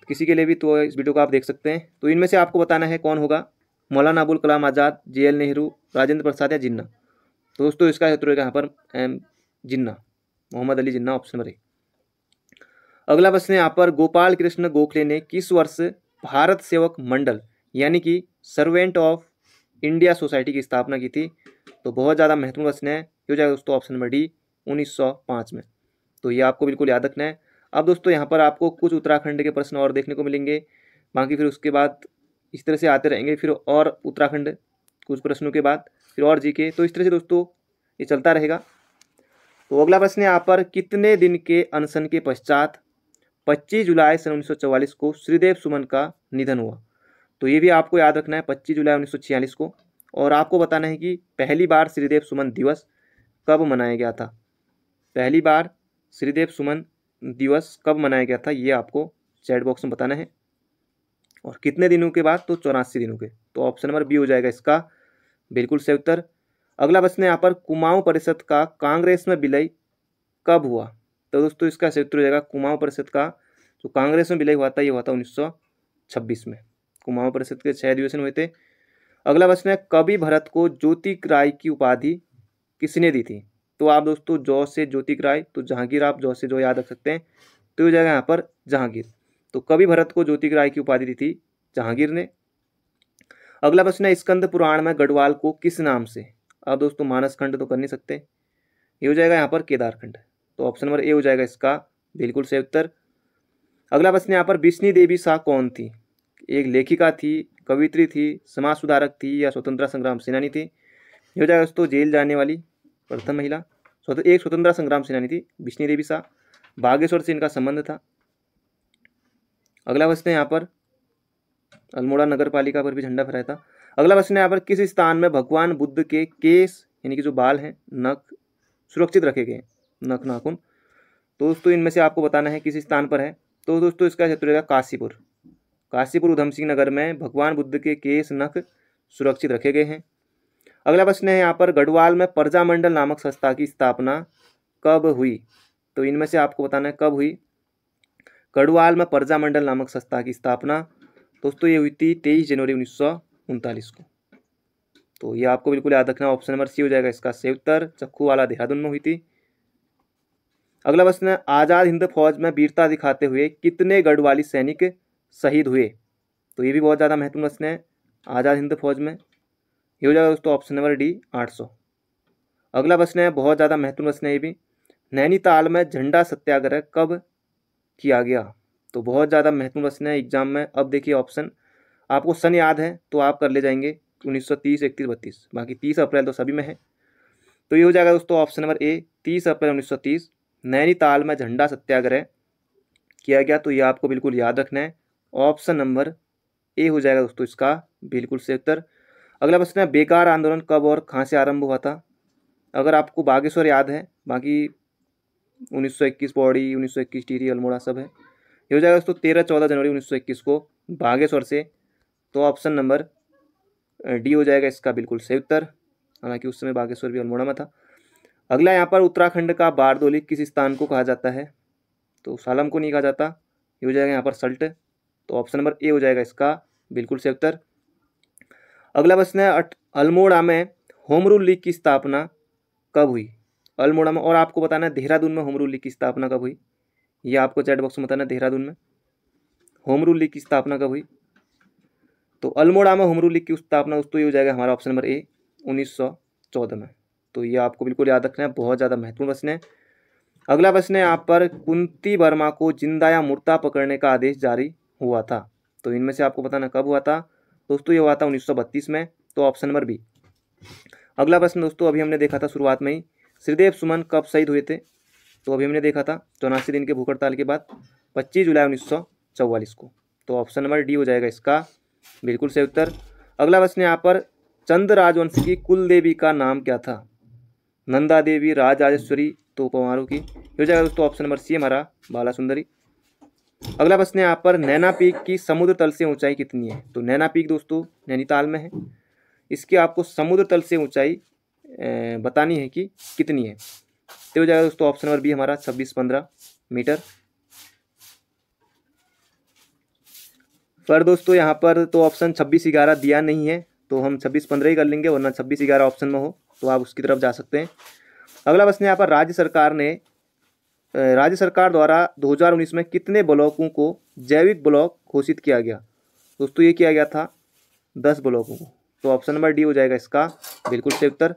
किसी के लिए भी तो इस वीडियो को आप देख सकते हैं तो इनमें से आपको बताना है कौन होगा मौलाना अबुल कलाम आज़ाद जे एल नेहरू राजेंद्र प्रसाद या जिन्ना दोस्तों इसका उत्तर यहाँ पर M Jinnah Mohammad Ali Jinnah option number A अगला प्रश्न यहाँ पर गोपाल कृष्ण गोखले ने किस वर्ष भारत सेवक मंडल यानी कि सर्वेंट ऑफ इंडिया सोसाइटी की स्थापना की थी तो बहुत ज़्यादा महत्वपूर्ण प्रश्न है ये जाएगा दोस्तों ऑप्शन नंबर डी 1905 में तो ये आपको बिल्कुल याद रखना है अब दोस्तों यहाँ पर आपको कुछ उत्तराखंड के प्रश्न और देखने को मिलेंगे बाकी फिर उसके बाद इस तरह से आते रहेंगे फिर और उत्तराखंड कुछ प्रश्नों के बाद फिर और जीके तो इस तरह से दोस्तों ये चलता रहेगा तो अगला प्रश्न यहाँ पर कितने दिन के अनशन के पश्चात 25 जुलाई सन 1944 को श्रीदेव सुमन का निधन हुआ तो ये भी आपको याद रखना है 25 जुलाई 1946 को और आपको बताना है कि पहली बार श्रीदेव सुमन दिवस कब मनाया गया था पहली बार श्रीदेव सुमन दिवस कब मनाया गया था ये आपको चैट बॉक्स में बताना है और कितने दिनों के बाद तो चौरासी दिनों के तो ऑप्शन नंबर बी हो जाएगा इसका बिल्कुल सही उत्तर अगला प्रश्न यहाँ पर कुमाऊं परिषद का कांग्रेस में विलय कब हुआ तो दोस्तों इसका सही उत्तर हो जाएगा कुमाऊं परिषद का जो कांग्रेस में विलय हुआ था ये हुआ था उन्नीस में कुमाऊं परिषद के छः अधिवेशन हुए थे अगला प्रश्न है कवि भरत को ज्योति राय की उपाधि किसने दी थी तो आप दोस्तों जौ से ज्योति राय तो जहांगीर आप जौ से जो याद रख सकते हैं तो हो जाएगा यहाँ पर जहांगीर तो कवि भरत को ज्योतिग राय की उपाधि दी थी जहांगीर ने अगला प्रश्न है स्कंद पुराण में गढ़वाल को किस नाम से अब दोस्तों मानस खंड तो कर नहीं सकते ये हो जाएगा यहाँ पर केदार खंड तो ऑप्शन नंबर ए हो जाएगा इसका बिल्कुल सही उत्तर अगला प्रश्न यहाँ पर बिश्नी देवी शाह कौन थी एक लेखिका थी कवित्री थी समाज सुधारक थी या स्वतंत्रता संग्राम सेनानी थी ये हो जाएगा दोस्तों जेल जाने वाली प्रथम महिला एक स्वतंत्रता संग्राम सेनानी थी बिश्नी देवी शाह बागेश्वर से इनका संबंध था अगला प्रश्न यहाँ पर अल्मोड़ा नगर पालिका पर भी झंडा फहराया था अगला प्रश्न यहाँ पर किस स्थान में भगवान बुद्ध के केस यानी कि जो बाल हैं नख सुरक्षित रखे गए नख नाखून तो दोस्तों इनमें से आपको बताना है किस स्थान पर है तो दोस्तों इसका क्षेत्र रहेगा काशीपुर काशीपुर उधम सिंह नगर में भगवान बुद्ध के केस नख सुरक्षित रखे गए हैं अगला प्रश्न है यहाँ पर गढ़वाल में प्रजामंडल नामक संस्था की स्थापना कब हुई तो इनमें से आपको बताना है कब हुई गढ़वाल में प्रजा मंडल नामक संस्था की स्थापना दोस्तों ये हुई थी तेईस जनवरी उन्नीस को तो ये आपको बिल्कुल याद रखना ऑप्शन नंबर सी हो जाएगा इसका से उत्तर चक्कू वाला देहरादून में हुई थी अगला प्रश्न है आज़ाद हिंद फौज में वीरता दिखाते हुए कितने गढ़वाली सैनिक शहीद हुए तो ये भी बहुत ज़्यादा महत्वपूर्ण प्रश्न है आज़ाद हिंद फौज में ये हो जाएगा दोस्तों ऑप्शन नंबर डी सौ अगला प्रश्न है बहुत ज़्यादा महत्वपूर्ण प्रश्न है ये भी नैनीताल में झंडा सत्याग्रह कब किया गया तो बहुत ज़्यादा महत्वपूर्ण प्रश्न है एग्जाम में अब देखिए ऑप्शन आपको सन याद है तो आप कर ले जाएंगे उन्नीस सौ तीस इकतीस बत्तीस बाकी तीस अप्रैल तो सभी में है तो ये हो जाएगा दोस्तों ऑप्शन नंबर ए तीस अप्रैल उन्नीस सौ तीस नैनीताल में झंडा सत्याग्रह किया गया तो ये आपको बिल्कुल याद रखना है ऑप्शन नंबर ए हो जाएगा दोस्तों इसका बिल्कुल से उत्तर अगला प्रश्न है बेकार आंदोलन कब और कहाँ से आरंभ हुआ था अगर आपको बागेश्वर याद है बाकी उन्नीस सौ इक्कीस पौड़ी उन्नीस सौ इक्कीस टीरी अल्मोड़ा सब है ये हो जाएगा दोस्तों तेरह चौदह जनवरी उन्नीस सौ इक्कीस को बागेश्वर से तो ऑप्शन नंबर डी हो जाएगा इसका बिल्कुल सही उत्तर हालांकि उस समय बागेश्वर भी अल्मोड़ा में था अगला यहाँ पर उत्तराखंड का बारदोली किस स्थान को कहा जाता है तो सालम को नहीं कहा जाता ये हो जाएगा यहाँ पर सल्ट तो ऑप्शन नंबर ए हो जाएगा इसका बिल्कुल सही उत्तर अगला प्रश्न है अल्मोड़ा में होमरू लीग की स्थापना कब हुई अल्मोड़ा में और आपको बताना है देहरादून में होम रूल लीग की स्थापना कब हुई ये आपको चैट बॉक्स में बताना है देहरादून में होम रूल लीग की स्थापना कब हुई तो अल्मोड़ा में होम रूल लीग की स्थापना दोस्तों ये हो जाएगा हमारा ऑप्शन नंबर ए उन्नीस में तो ये आपको बिल्कुल याद रखना है बहुत ज़्यादा महत्वपूर्ण प्रश्न है अगला प्रश्न है आप पर कुंती वर्मा को जिंदा या मुर्दा पकड़ने का आदेश जारी हुआ था तो इनमें से आपको बताना कब हुआ था दोस्तों तो ये हुआ था 1932 में तो ऑप्शन नंबर बी अगला प्रश्न दोस्तों अभी हमने देखा था शुरुआत में ही श्रीदेव सुमन कब शहीद हुए थे तो अभी हमने देखा था चौरासी दिन के भूख हड़ताल के बाद पच्चीस जुलाई उन्नीस को तो ऑप्शन नंबर डी हो जाएगा इसका बिल्कुल सही उत्तर अगला प्रश्न यहाँ पर चंद राजवंश की कुल देवी का नाम क्या था नंदा देवी राजराजेश्वरी तो उपमारू की हो जाएगा दोस्तों ऑप्शन नंबर सी हमारा बाला सुंदरी अगला प्रश्न यहाँ पर नैना पीक की समुद्र तल से ऊंचाई कितनी है तो नैना पीक दोस्तों नैनीताल में है इसकी आपको समुद्र तल से ऊंचाई बतानी है कि कितनी है तो हो जाएगा दोस्तों ऑप्शन नंबर बी हमारा छब्बीस पंद्रह मीटर पर दोस्तों यहाँ पर तो ऑप्शन छब्बीस ग्यारह दिया नहीं है तो हम छब्बीस पंद्रह ही कर लेंगे वरना छब्बीस ग्यारह ऑप्शन में हो तो आप उसकी तरफ जा सकते हैं अगला प्रश्न यहाँ पर राज्य सरकार ने राज्य सरकार द्वारा 2019 में कितने ब्लॉकों को जैविक ब्लॉक घोषित किया गया दोस्तों ये किया गया था दस ब्लॉकों को तो ऑप्शन नंबर डी हो जाएगा इसका बिल्कुल सही उत्तर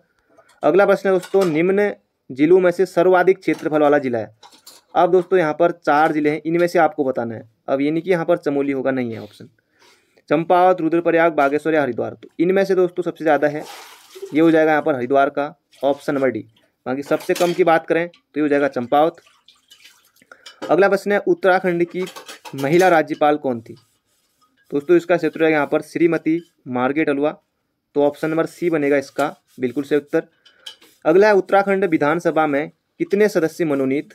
अगला प्रश्न है दोस्तों निम्न जिलों में से सर्वाधिक क्षेत्रफल वाला जिला है अब दोस्तों यहाँ पर चार जिले हैं इनमें से आपको बताना है अब यानी कि यहाँ पर चमोली होगा नहीं है ऑप्शन चंपावत रुद्रप्रयाग बागेश्वर या हरिद्वार तो इनमें से दोस्तों सबसे ज़्यादा है ये हो जाएगा यहाँ पर हरिद्वार का ऑप्शन नंबर डी बाकी सबसे कम की बात करें तो ये हो जाएगा चंपावत अगला प्रश्न है उत्तराखंड की महिला राज्यपाल कौन थी दोस्तों इसका क्षेत्र है यहाँ पर श्रीमती मार्गेट अलवा तो ऑप्शन नंबर सी बनेगा इसका बिल्कुल से उत्तर अगला है उत्तराखंड विधानसभा में कितने सदस्य मनोनीत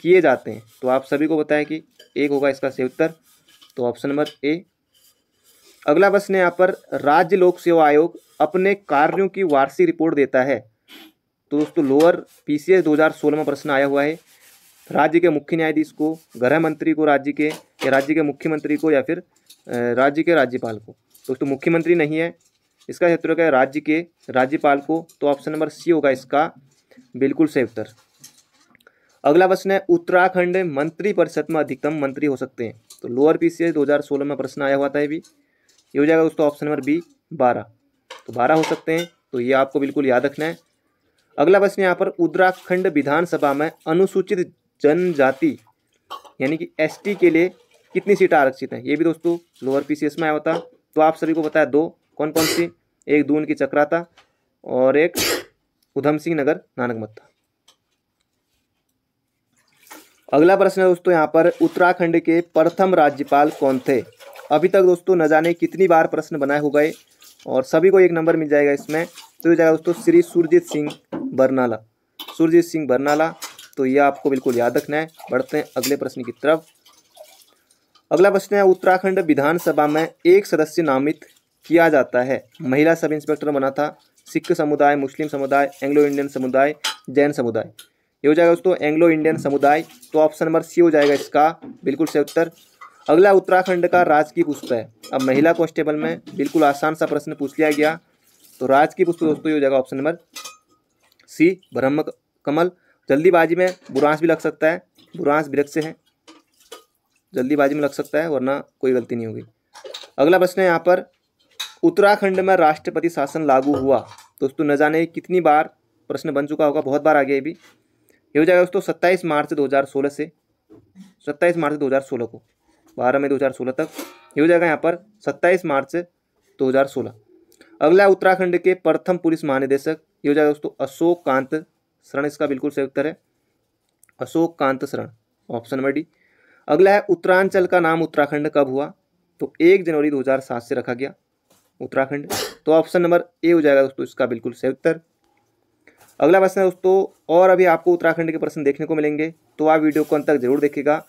किए जाते हैं तो आप सभी को बताएं कि एक होगा इसका सही उत्तर तो ऑप्शन नंबर ए अगला प्रश्न यहाँ पर राज्य लोक सेवा आयोग अपने कार्यों की वार्षिक रिपोर्ट देता है तो दोस्तों लोअर पीसीएस 2016 में प्रश्न आया हुआ है राज्य के मुख्य न्यायाधीश को गृह मंत्री को राज्य के या राज्य के मुख्यमंत्री को या फिर राज्य के राज्यपाल को दोस्तों मुख्यमंत्री नहीं है इसका क्या है राज्य के राज्यपाल को तो ऑप्शन नंबर सी होगा इसका बिल्कुल सही उत्तर अगला प्रश्न है उत्तराखंड मंत्री परिषद में अधिकतम मंत्री हो सकते हैं तो लोअर पीसीएस 2016 में प्रश्न आया हुआ था भी ये हो जाएगा दोस्तों ऑप्शन नंबर बी बारह तो बारह हो सकते हैं तो ये आपको बिल्कुल याद रखना है अगला प्रश्न यहाँ पर उत्तराखंड विधानसभा में अनुसूचित जनजाति यानी कि एसटी के लिए कितनी सीटें आरक्षित हैं ये भी दोस्तों लोअर पीसीएस में आया होता तो आप सभी को बताया दो कौन कौन सी एक दून की चक्राता और एक उधम सिंह नगर नानक मत्था अगला प्रश्न है दोस्तों यहाँ पर उत्तराखंड के प्रथम राज्यपाल कौन थे अभी तक दोस्तों न जाने कितनी बार प्रश्न बनाए हो गए और सभी को एक नंबर मिल जाएगा इसमें तो ये जाएगा दोस्तों श्री सुरजीत सिंह बरनाला सुरजीत सिंह बरनाला तो ये आपको बिल्कुल याद रखना है बढ़ते हैं अगले प्रश्न की तरफ अगला प्रश्न है उत्तराखंड विधानसभा में एक सदस्य नामित किया जाता है महिला सब इंस्पेक्टर बना था सिख समुदाय मुस्लिम समुदाय एंग्लो इंडियन समुदाय जैन समुदाय ये हो जाएगा दोस्तों एंग्लो इंडियन समुदाय तो ऑप्शन नंबर सी हो जाएगा इसका बिल्कुल सही उत्तर अगला उत्तराखंड का राजकीय पुष्प है अब महिला कॉन्स्टेबल में बिल्कुल आसान सा प्रश्न पूछ लिया गया तो राजकीय पुष्प दोस्तों ये हो जाएगा ऑप्शन नंबर सी ब्रह्म कमल जल्दीबाजी में बुरांस भी लग सकता है बुरांस वृक्ष है जल्दीबाजी में लग सकता है वरना कोई गलती नहीं होगी अगला प्रश्न है यहाँ पर उत्तराखंड में राष्ट्रपति शासन लागू हुआ दोस्तों न जाने कितनी बार प्रश्न बन चुका होगा बहुत बार आ गया अभी ये हो जाएगा दोस्तों सत्ताईस मार्च 2016 से सत्ताईस मार्च 2016 को बारह मई 2016 तक ये हो जाएगा यहाँ पर सत्ताईस मार्च 2016 अगला उत्तराखंड के प्रथम पुलिस महानिदेशक ये हो जाएगा दोस्तों अशोक कांत शरण इसका बिल्कुल सही उत्तर है अशोक कांत शरण ऑप्शन नंबर डी अगला है उत्तरांचल का नाम उत्तराखंड कब हुआ तो एक जनवरी 2007 से रखा गया उत्तराखंड तो ऑप्शन नंबर ए हो जाएगा दोस्तों इसका बिल्कुल सही उत्तर अगला प्रश्न है दोस्तों और अभी आपको उत्तराखंड के प्रश्न देखने को मिलेंगे तो आप वीडियो को अंत तक जरूर देखेगा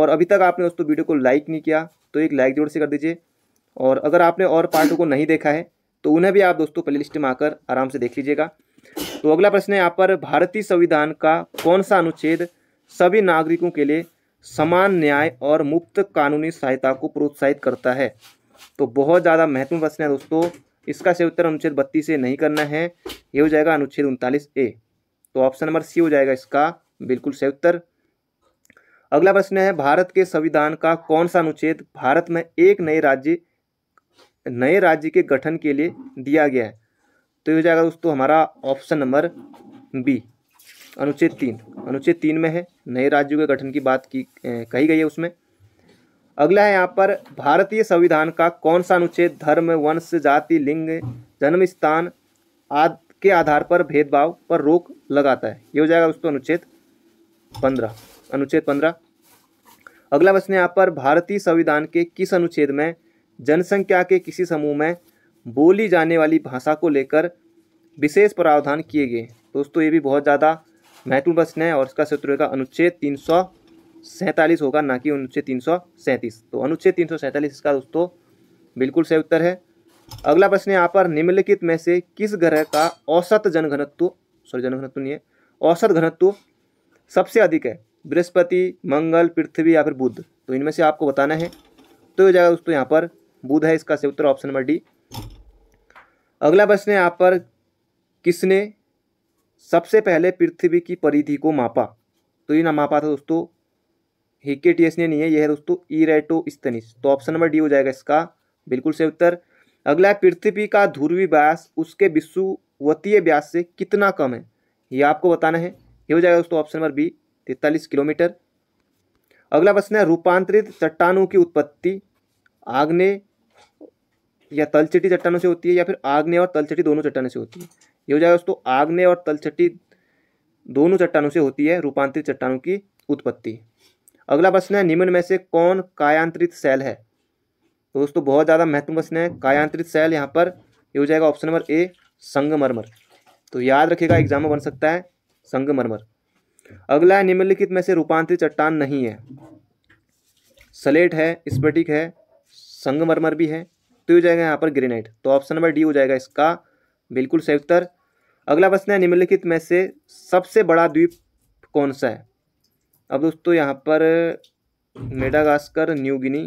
और अभी तक आपने दोस्तों वीडियो को लाइक नहीं किया तो एक लाइक जरूर से कर दीजिए और अगर आपने और पार्टों को नहीं देखा है तो उन्हें भी आप दोस्तों प्ले लिस्ट में आकर आराम से देख लीजिएगा तो अगला प्रश्न है यहाँ पर भारतीय संविधान का कौन सा अनुच्छेद सभी नागरिकों के लिए समान न्याय और मुफ्त कानूनी सहायता को प्रोत्साहित करता है तो बहुत ज़्यादा महत्वपूर्ण प्रश्न है दोस्तों इसका सही उत्तर अनुच्छेद बत्तीस ए नहीं करना है ये हो जाएगा अनुच्छेद उनतालीस ए तो ऑप्शन नंबर सी हो जाएगा इसका बिल्कुल सही उत्तर अगला प्रश्न है भारत के संविधान का कौन सा अनुच्छेद भारत में एक नए राज्य नए राज्य के गठन के लिए दिया गया है तो ये हो जाएगा दोस्तों हमारा ऑप्शन नंबर बी अनुच्छेद तीन अनुच्छेद तीन में है नए राज्यों के गठन की बात की कही गई है उसमें अगला है यहाँ पर भारतीय संविधान का कौन सा अनुच्छेद धर्म वंश जाति लिंग जन्म स्थान आदि के आधार पर भेदभाव पर रोक लगाता है ये हो जाएगा दोस्तों अनुच्छेद पंद्रह अनुच्छेद पंद्रह अगला प्रश्न यहाँ पर भारतीय संविधान के किस अनुच्छेद में जनसंख्या के किसी समूह में बोली जाने वाली भाषा को लेकर विशेष प्रावधान किए गए दोस्तों ये भी बहुत ज़्यादा महत्वपूर्ण प्रश्न है और इसका सूत्र होगा अनुच्छेद तीन सौ सैंतालीस होगा ना कि अनुच्छेद तीन सौ सैंतीस तो अनुच्छेद तीन सौ सैंतालीस इसका दोस्तों बिल्कुल सही उत्तर है अगला प्रश्न यहाँ पर निम्नलिखित में से किस ग्रह का औसत जनघनत्व सॉरी जनघनत्व नहीं है औसत घनत्व सबसे अधिक है बृहस्पति मंगल पृथ्वी या फिर बुध तो इनमें से आपको बताना है तो ये जाएगा दोस्तों यहाँ पर बुध है इसका सही उत्तर ऑप्शन नंबर डी अगला प्रश्न है यहाँ पर किसने सबसे पहले पृथ्वी की परिधि को मापा तो ये ना मापा था दोस्तों ने नहीं है यह है दोस्तों रेटो स्तनिस तो ऑप्शन नंबर डी हो जाएगा इसका बिल्कुल सही उत्तर अगला पृथ्वी का ध्रुवी व्यास उसके विश्ववतीय व्यास से कितना कम है यह आपको बताना है यह हो जाएगा दोस्तों ऑप्शन नंबर बी तैतालीस किलोमीटर अगला प्रश्न है रूपांतरित चट्टानों की उत्पत्ति आग्ने या तलचटी चट्टानों से होती है या फिर आग्ने और तलचटी दोनों चट्टानों से होती है यह हो जाएगा दोस्तों आग्ने और तलचटी दोनों चट्टानों से होती है रूपांतरित चट्टानों की उत्पत्ति अगला प्रश्न है निम्न में से कौन कायांत्रित सेल है तो दोस्तों बहुत ज़्यादा महत्वपूर्ण प्रश्न है कायांत्रित सेल यहाँ पर ये हो जाएगा ऑप्शन नंबर ए संगमरमर तो याद रखिएगा एग्जाम में बन सकता है संगमरमर अगला है निम्नलिखित में से रूपांतरित चट्टान नहीं है सलेट है स्फटिक है संगमरमर भी है तो हो जाएगा यहाँ पर ग्रेनाइट तो ऑप्शन नंबर डी हो जाएगा इसका बिल्कुल सही उत्तर अगला प्रश्न है निम्नलिखित में से सबसे बड़ा द्वीप कौन सा है अब दोस्तों यहाँ पर मेडागास्कर न्यू गिनी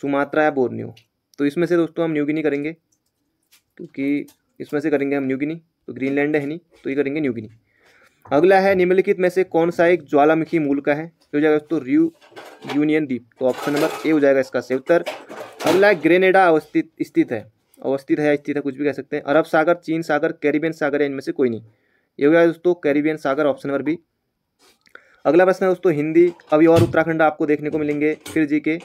सुमात्रा या बोर्नियो तो इसमें से दोस्तों हम न्यू गिनी करेंगे क्योंकि तो इसमें से करेंगे हम न्यू गिनी तो ग्रीनलैंड है नहीं तो ये करेंगे न्यू गिनी अगला है निम्नलिखित में से कौन सा एक ज्वालामुखी मूल का है हो जाएगा दोस्तों र्यू यूनियन द्वीप तो ऑप्शन नंबर ए हो जाएगा इसका सही उत्तर अगला है ग्रेनेडा अवस्थित स्थित है अवस्थित है स्थित है कुछ भी कह सकते हैं अरब सागर चीन सागर कैरिबियन सागर है इनमें से कोई नहीं ये हो जाएगा दोस्तों कैरिबियन सागर ऑप्शन नंबर बी अगला प्रश्न है दोस्तों हिंदी अभी और उत्तराखंड आपको देखने को मिलेंगे फिर जी के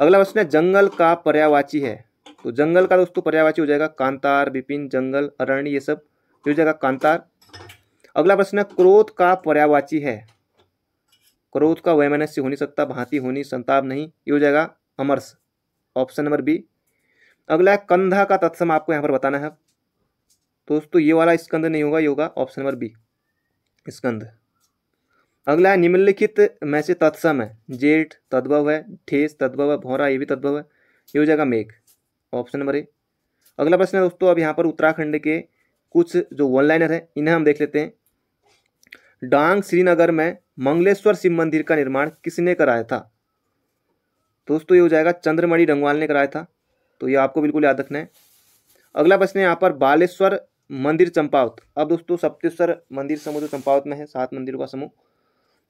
अगला प्रश्न है जंगल का पर्यावाची है तो जंगल का दोस्तों पर्यावाची हो जाएगा कांतार विपिन जंगल अरण्य ये सब हो जाएगा कांतार अगला प्रश्न है क्रोध का पर्यावाची है क्रोध का वैमनस्य हो नहीं सकता भांति होनी संताप नहीं ये हो जाएगा अमर्स ऑप्शन नंबर बी अगला है कंधा का तत्सम आपको यहाँ पर बताना है तो दोस्तों ये वाला स्कंद नहीं होगा ये होगा ऑप्शन नंबर बी स्कंद अगला है निम्नलिखित में से तत्सम है जेठ तद्भव है ठेस तद्भव है भौरा ये भी तद्भव है ये हो जाएगा मेघ ऑप्शन नंबर ए अगला प्रश्न है दोस्तों अब यहाँ पर उत्तराखंड के कुछ जो वन लाइनर है इन्हें हम देख लेते हैं डांग श्रीनगर में मंगलेश्वर शिव मंदिर का निर्माण किसने कराया था दोस्तों ये हो जाएगा चंद्रमणि रंगवाल ने कराया था तो ये आपको बिल्कुल याद रखना है अगला प्रश्न है यहाँ पर बालेश्वर मंदिर चंपावत अब दोस्तों सप्तेश्वर मंदिर समूह जो चंपावत में है सात मंदिरों का समूह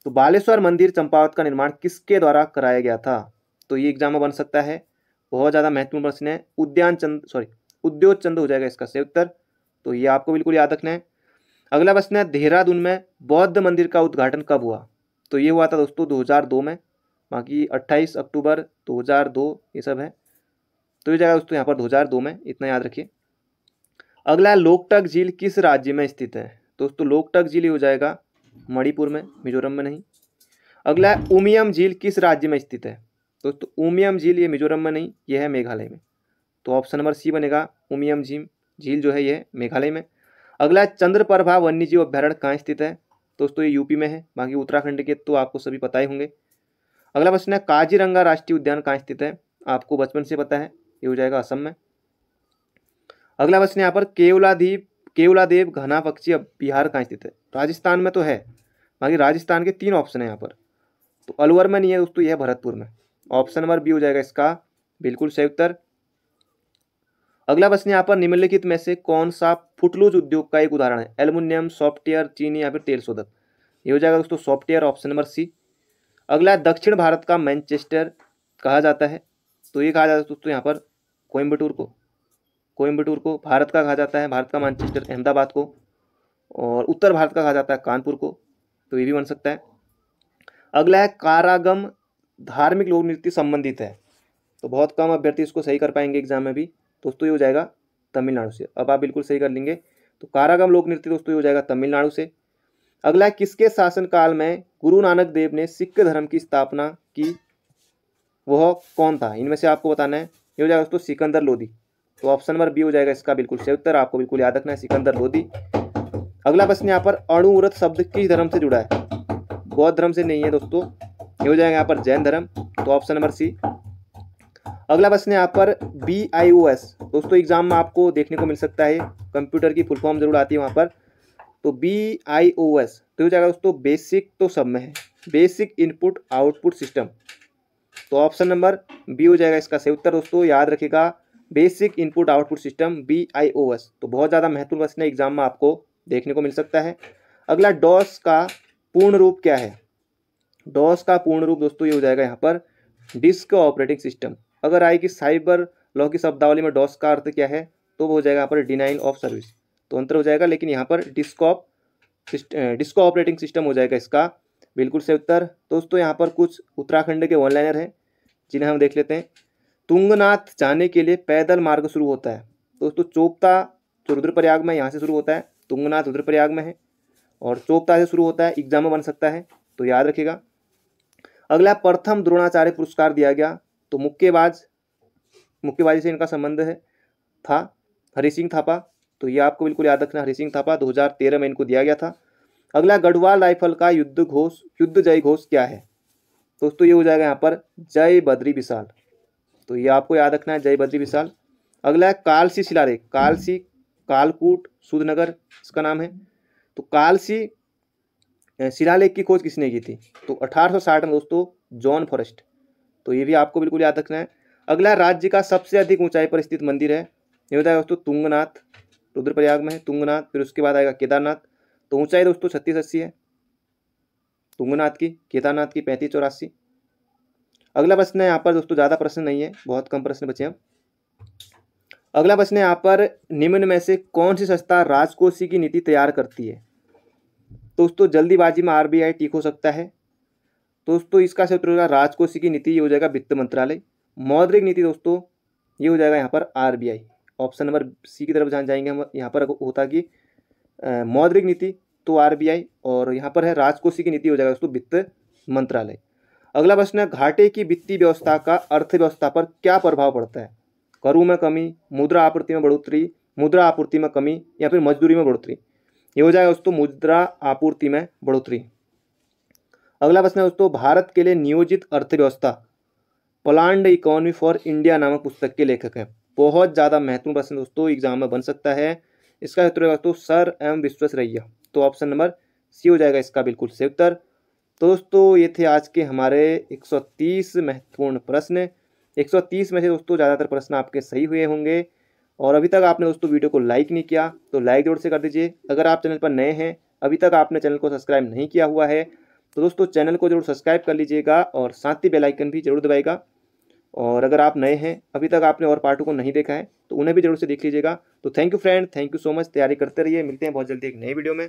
तो बालेश्वर मंदिर चंपावत का निर्माण किसके द्वारा कराया गया था तो ये एग्जाम में बन सकता है बहुत ज़्यादा महत्वपूर्ण प्रश्न है उद्यान चंद सॉरी उद्योग चंद हो जाएगा इसका सही उत्तर तो ये आपको बिल्कुल याद रखना है अगला प्रश्न है देहरादून में बौद्ध मंदिर का उद्घाटन कब हुआ तो ये हुआ था दोस्तों दो में बाकी अट्ठाईस अक्टूबर दो ये सब है तो ये जाएगा दोस्तों यहाँ पर दो में इतना याद रखिए अगला लोकटक झील किस राज्य में स्थित है दोस्तों लोकटक झील हो जाएगा मणिपुर में मिजोरम में नहीं अगला है उमियम झील किस राज्य में स्थित है दोस्तों तो उमियम झील ये मिजोरम में नहीं ये है मेघालय में तो ऑप्शन नंबर सी बनेगा उमियम झील झील जो है ये मेघालय में अगला है चंद्रप्रभा वन्यजीव अभ्यारण्य कहाँ स्थित है दोस्तों ये यूपी में है बाकी उत्तराखंड के तो आपको सभी पता ही होंगे अगला प्रश्न है काजीरंगा राष्ट्रीय उद्यान कहाँ स्थित है आपको बचपन से पता है ये हो जाएगा असम में अगला प्रश्न यहाँ पर केवलाधीप केवलादेव घना पक्षी अब बिहार कहाँ स्थित है राजस्थान में तो है बाकी राजस्थान के तीन ऑप्शन है यहाँ पर तो अलवर में नहीं है दोस्तों यह भरतपुर में ऑप्शन नंबर बी हो जाएगा इसका बिल्कुल सही उत्तर अगला प्रश्न यहाँ पर निम्नलिखित में से कौन सा फुटलूज उद्योग का एक उदाहरण है एल्युमिनियम सॉफ्टवेयर चीनी या फिर तेल शोधक ये हो जाएगा दोस्तों सॉफ्टवेयर ऑप्शन नंबर सी अगला दक्षिण भारत का मैनचेस्टर कहा जाता है तो ये कहा जाता है दोस्तों यहाँ पर कोयम्बटूर को कोयम्बटूर को भारत का कहा जाता है भारत का मानचिस्टर अहमदाबाद को और उत्तर भारत का कहा जाता है कानपुर को तो ये भी बन सकता है अगला है कारागम धार्मिक लोक नृत्य संबंधित है तो बहुत कम अभ्यर्थी इसको सही कर पाएंगे एग्जाम में भी दोस्तों ये हो जाएगा तमिलनाडु से अब आप बिल्कुल सही कर लेंगे तो कारागम लोक नृत्य दोस्तों ये हो जाएगा तमिलनाडु से अगला है किसके शासनकाल में गुरु नानक देव ने सिख धर्म की स्थापना की वह कौन था इनमें से आपको बताना है ये हो जाएगा दोस्तों सिकंदर लोधी तो ऑप्शन नंबर बी हो जाएगा इसका बिल्कुल सही उत्तर आपको बिल्कुल याद रखना है सिकंदर लोधी अगला प्रश्न यहाँ पर अणुव्रत शब्द किस धर्म से जुड़ा है बौद्ध धर्म से नहीं है दोस्तों ये हो जाएगा यहाँ पर जैन धर्म तो ऑप्शन नंबर सी अगला प्रश्न यहाँ पर बी आई ओ एस दोस्तों एग्जाम में आपको देखने को मिल सकता है कंप्यूटर की फुल फॉर्म जरूर आती है वहाँ पर तो बी आई ओ एस तो हो जाएगा दोस्तों बेसिक तो सब में है बेसिक इनपुट आउटपुट सिस्टम तो ऑप्शन नंबर बी हो जाएगा इसका सही उत्तर दोस्तों याद रखेगा basic input output system B I O S तो बहुत ज़्यादा महत्वपूर्ण प्रश्न एग्जाम में आपको देखने को मिल सकता है अगला डॉस का पूर्ण रूप क्या है डॉस का पूर्ण रूप दोस्तों ये हो जाएगा यहाँ पर डिस्क ऑपरेटिंग सिस्टम अगर आए कि साइबर लॉ की शब्दावली में डॉस का अर्थ क्या है तो वो हो जाएगा यहाँ पर डिनाइल ऑफ सर्विस तो अंतर हो जाएगा लेकिन यहाँ पर डिस्कॉप डिस्को ऑपरेटिंग सिस्टम हो जाएगा इसका बिल्कुल से उत्तर दोस्तों यहाँ पर कुछ उत्तराखंड के ऑनलाइनर हैं जिन्हें हम देख लेते हैं तुंगनाथ जाने के लिए पैदल मार्ग शुरू होता है दोस्तों चोपता जो रुद्रप्रयाग में यहाँ से शुरू होता है तुंगनाथ रुद्रप्रयाग में है और चोपता से शुरू होता है एग्जाम में बन सकता है तो याद रखिएगा अगला प्रथम द्रोणाचार्य पुरस्कार दिया गया तो मुक्केबाज मुक्केबाजी से इनका संबंध है था हरी सिंह थापा तो ये आपको बिल्कुल याद रखना हरी सिंह थापा 2013 में इनको दिया गया था अगला गढ़वाल राइफल का युद्ध घोष युद्ध जय घोष क्या है दोस्तों ये हो जाएगा यहाँ पर जय बद्री विशाल तो ये आपको याद रखना है जय बद्री विशाल अगला है कालसी शिलालेख कालसी कालकूट सुदनगर इसका नाम है तो कालसी शिलालेख की खोज किसने की थी तो अठारह में दोस्तों जॉन फॉरेस्ट तो ये भी आपको बिल्कुल याद रखना है अगला राज्य का सबसे अधिक ऊंचाई पर स्थित मंदिर है ये बताया दोस्तों तुंगनाथ रुद्रप्रयाग में है तुंगनाथ फिर उसके बाद आएगा केदारनाथ तो ऊंचाई दोस्तों छत्तीस अस्सी है तुंगनाथ की केदारनाथ की पैंतीस चौरासी अगला प्रश्न है यहाँ पर दोस्तों ज़्यादा प्रश्न नहीं है बहुत कम प्रश्न बचे हैं अगला प्रश्न है यहाँ पर निम्न में से कौन सी संस्था राजकोषी की नीति तैयार करती है दोस्तों जल्दीबाजी में आरबीआई ठीक हो सकता है दोस्तों इसका सत्र होगा राजकोषी की नीति ये हो जाएगा वित्त मंत्रालय मौद्रिक नीति दोस्तों ये हो जाएगा यहाँ पर आर ऑप्शन नंबर सी की तरफ जान जाएंगे हम यहाँ पर होता कि मौद्रिक नीति तो आर और यहाँ पर है राजकोषी की नीति हो जाएगा दोस्तों वित्त मंत्रालय अगला प्रश्न है घाटे की वित्तीय व्यवस्था का अर्थव्यवस्था पर क्या प्रभाव पड़ता है करों में कमी मुद्रा आपूर्ति में बढ़ोतरी मुद्रा आपूर्ति में कमी या फिर मजदूरी में बढ़ोतरी ये हो जाएगा दोस्तों मुद्रा आपूर्ति में बढ़ोतरी अगला प्रश्न है दोस्तों भारत के लिए नियोजित अर्थव्यवस्था प्लांड इकोनॉमी फॉर इंडिया नामक पुस्तक के लेखक हैं बहुत ज़्यादा महत्वपूर्ण प्रश्न दोस्तों एग्जाम में बन सकता है इसका उत्तर दोस्तों सर एम रैया तो ऑप्शन नंबर सी हो जाएगा इसका बिल्कुल सही उत्तर तो दोस्तों ये थे आज के हमारे 130 महत्वपूर्ण प्रश्न 130 में से दोस्तों ज़्यादातर प्रश्न आपके सही हुए होंगे और अभी तक आपने दोस्तों वीडियो को लाइक नहीं किया तो लाइक जोर से कर दीजिए अगर आप चैनल पर नए हैं अभी तक आपने चैनल को सब्सक्राइब नहीं किया हुआ है तो दोस्तों चैनल को जरूर सब्सक्राइब कर लीजिएगा और साथ ही बेलाइकन भी जरूर दबाएगा और अगर आप नए हैं अभी तक आपने और पार्टों को नहीं देखा है तो उन्हें भी जरूर से देख लीजिएगा तो thank you friend thank you so much तैयारी करते रहिए मिलते हैं बहुत जल्दी एक नई वीडियो में